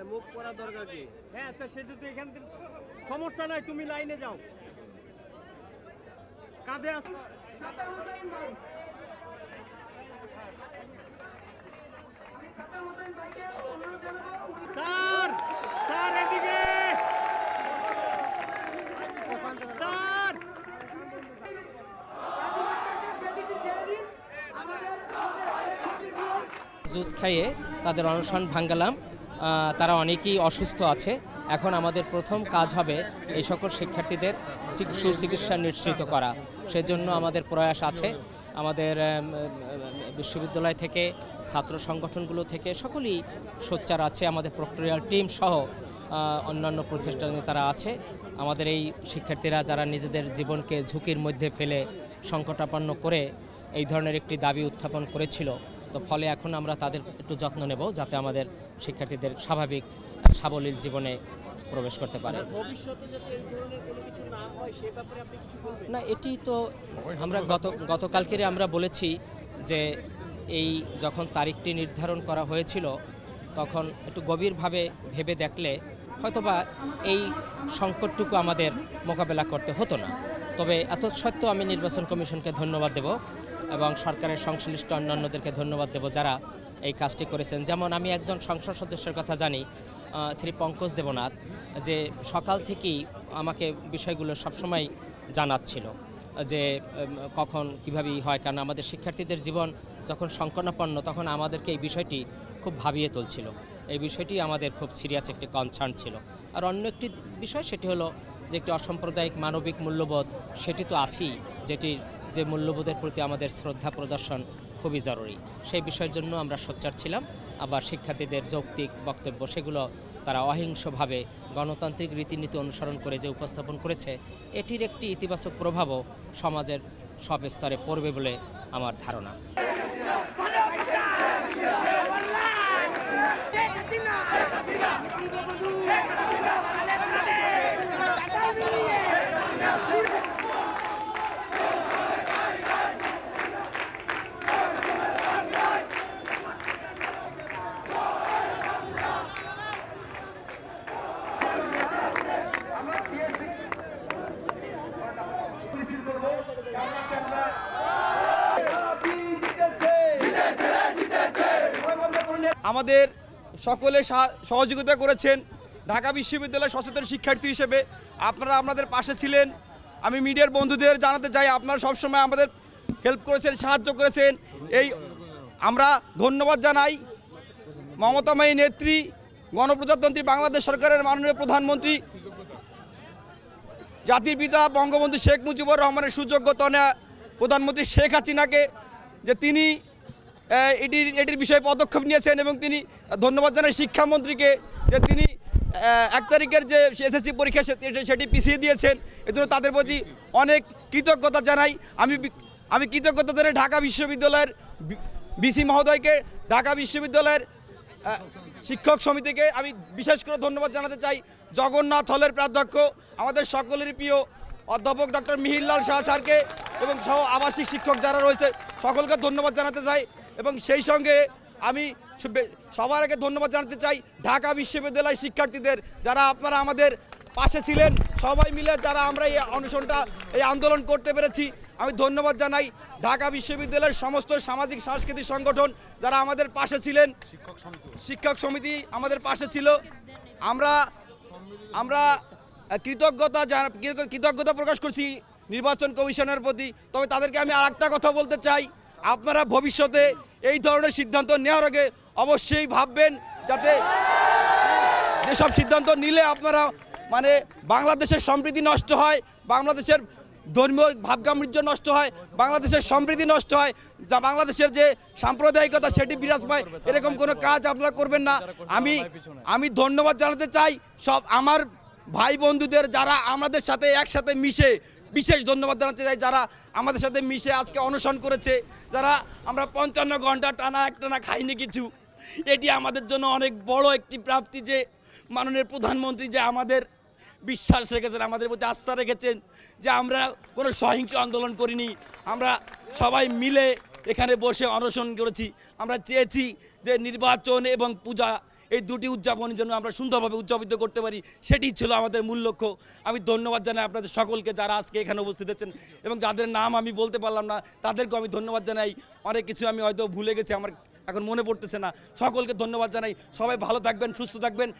আরে মুখ করা দরকার কি হ্যাঁ তা সেটা তো এখান থেকে সমস্যা নাই তুমি লাইনে যাও কাঁধে আস স্যার জুস খাইয়ে তাদের অনশন ভাঙ্গালাম তারা অনেকেই অসুস্থ আছে এখন আমাদের প্রথম কাজ হবে এই সকল শিক্ষার্থীদের সুচিকিৎসা নিশ্চিত করা সেজন্য আমাদের প্রয়াস আছে আমাদের বিশ্ববিদ্যালয় থেকে ছাত্র সংগঠনগুলো থেকে সকলেই সোচ্চার আছে আমাদের প্রক্টোরিয়াল টিম সহ অন্যান্য প্রচেষ্টা তারা আছে আমাদের এই শিক্ষার্থীরা যারা নিজেদের জীবনকে ঝুঁকির মধ্যে ফেলে সংকটাপন্ন করে এই ধরনের একটি দাবি উত্থাপন করেছিল তো ফলে এখন আমরা তাদের একটু যত্ন নেব যাতে আমাদের শিক্ষার্থীদের স্বাভাবিক সাবলীল জীবনে প্রবেশ করতে পারে মানে না এটি তো আমরা গত গতকালকেরই আমরা বলেছি যে এই যখন তারিখটি নির্ধারণ করা হয়েছিল তখন একটু গভীরভাবে ভেবে দেখলে হয়তোবা এই সংকটটুকু আমাদের মোকাবেলা করতে হতো না তবে এত সত্ত্বেও আমি নির্বাচন কমিশনকে ধন্যবাদ দেব এবং সরকারের সংশ্লিষ্ট অন্যান্যদেরকে ধন্যবাদ দেব যারা এই কাজটি করেছেন যেমন আমি একজন সংসদ সদস্যের কথা জানি শ্রী পঙ্কজ দেবনাথ যে সকাল থেকেই আমাকে বিষয়গুলো সবসময় জানাচ্ছিল যে কখন কীভাবেই হয় কারণ আমাদের শিক্ষার্থীদের জীবন যখন সংকটাপন্ন তখন আমাদেরকে এই বিষয়টি খুব ভাবিয়ে তুলছিল এই বিষয়টি আমাদের খুব সিরিয়াস একটি কনসার্ন ছিল আর অন্য একটি বিষয় সেটি হলো যে একটি অসাম্প্রদায়িক মানবিক মূল্যবোধ সেটি তো আছেই যেটির যে মূল্যবোধের প্রতি আমাদের শ্রদ্ধা প্রদর্শন খুবই জরুরি সেই বিষয়ের জন্য আমরা সোচ্চার ছিলাম আবার শিক্ষার্থীদের যৌক্তিক বক্তব্য সেগুলো তারা অহিংসভাবে গণতান্ত্রিক রীতিনীতি অনুসরণ করে যে উপস্থাপন করেছে এটির একটি ইতিবাচক প্রভাবও সমাজের সব স্তরে পড়বে বলে আমার ধারণা আমাদের সকলে সহযোগিতা করেছেন ঢাকা বিশ্ববিদ্যালয়ের সচেতন শিক্ষার্থী হিসেবে আপনারা আপনাদের পাশে ছিলেন আমি মিডিয়ার বন্ধুদের জানাতে চাই আপনারা সবসময় আমাদের হেল্প করেছেন সাহায্য করেছেন এই আমরা ধন্যবাদ জানাই মমতাময়ী নেত্রী গণপ্রজাতন্ত্রী বাংলাদেশ সরকারের মাননীয় প্রধানমন্ত্রী জাতির পিতা বঙ্গবন্ধু শেখ মুজিবুর রহমানের সুযোগ্য তনা প্রধানমন্ত্রী শেখ হাসিনাকে যে তিনি এটির এটির বিষয়ে পদক্ষেপ নিয়েছেন এবং তিনি ধন্যবাদ জানান শিক্ষামন্ত্রীকে যে তিনি এক তারিখের যে এসএসসি পরীক্ষা সেটি পিছিয়ে দিয়েছেন এজন্য তাদের প্রতি অনেক কৃতজ্ঞতা জানাই আমি আমি কৃতজ্ঞতা জানাই ঢাকা বিশ্ববিদ্যালয়ের বিসি মহোদয়কে ঢাকা বিশ্ববিদ্যালয়ের শিক্ষক সমিতিকে আমি বিশেষ করে ধন্যবাদ জানাতে চাই জগন্নাথ হলের প্রাধ্যক্ষ আমাদের সকলের প্রিয় অধ্যাপক ডক্টর মিহিরলাল শাহ স্যারকে এবং সহ আবাসিক শিক্ষক যারা রয়েছে সকলকে ধন্যবাদ জানাতে চাই এবং সেই সঙ্গে আমি সবার আগে ধন্যবাদ জানাতে চাই ঢাকা বিশ্ববিদ্যালয় শিক্ষার্থীদের যারা আপনারা আমাদের পাশে ছিলেন সবাই মিলে যারা আমরা এই অনুষ্ঠানটা এই আন্দোলন করতে পেরেছি আমি ধন্যবাদ জানাই ঢাকা বিশ্ববিদ্যালয়ের সমস্ত সামাজিক সাংস্কৃতিক সংগঠন যারা আমাদের পাশে ছিলেন শিক্ষক সমিতি আমাদের পাশে ছিল আমরা আমরা কৃতজ্ঞতা কৃতজ্ঞতা প্রকাশ করছি নির্বাচন কমিশনের প্রতি তবে তাদেরকে আমি আর কথা বলতে চাই আপনারা ভবিষ্যতে এই ধরনের সিদ্ধান্ত নেওয়ার আগে অবশ্যই ভাববেন যাতে যেসব সিদ্ধান্ত নিলে আপনারা মানে বাংলাদেশের সমৃদ্ধি নষ্ট হয় বাংলাদেশের ধর্মীয় ভাবগাম্বীর্য নষ্ট হয় বাংলাদেশের সমৃদ্ধি নষ্ট হয় যা বাংলাদেশের যে সাম্প্রদায়িকতা সেটি বিরাজ পায় এরকম কোনো কাজ আপনারা করবেন না আমি আমি ধন্যবাদ জানাতে চাই সব আমার ভাই বন্ধুদের যারা আমাদের সাথে একসাথে মিশে বিশেষ ধন্যবাদ জানাতে চাই যারা আমাদের সাথে মিশে আজকে অনশন করেছে যারা আমরা পঞ্চান্ন ঘন্টা টানা একটানা খাইনি কিছু এটি আমাদের জন্য অনেক বড় একটি প্রাপ্তি যে মাননীয় প্রধানমন্ত্রী যে আমাদের বিশ্বাস রেখেছেন আমাদের প্রতি আস্থা রেখেছেন যে আমরা কোনো সহিংস আন্দোলন করিনি আমরা সবাই মিলে এখানে বসে অনশন করেছি আমরা চেয়েছি যে নির্বাচন এবং পূজা এই দুটি উদযাপনের জন্য আমরা সুন্দরভাবে উদযাপিত করতে পারি সেটি ছিল আমাদের মূল লক্ষ্য আমি ধন্যবাদ জানাই আপনাদের সকলকে যারা আজকে এখানে উপস্থিত আছেন এবং যাদের নাম আমি বলতে পারলাম না তাদেরকেও আমি ধন্যবাদ জানাই অনেক কিছু আমি হয়তো ভুলে গেছি আমার এখন মনে পড়তেছে না সকলকে ধন্যবাদ জানাই সবাই ভালো থাকবেন সুস্থ থাকবেন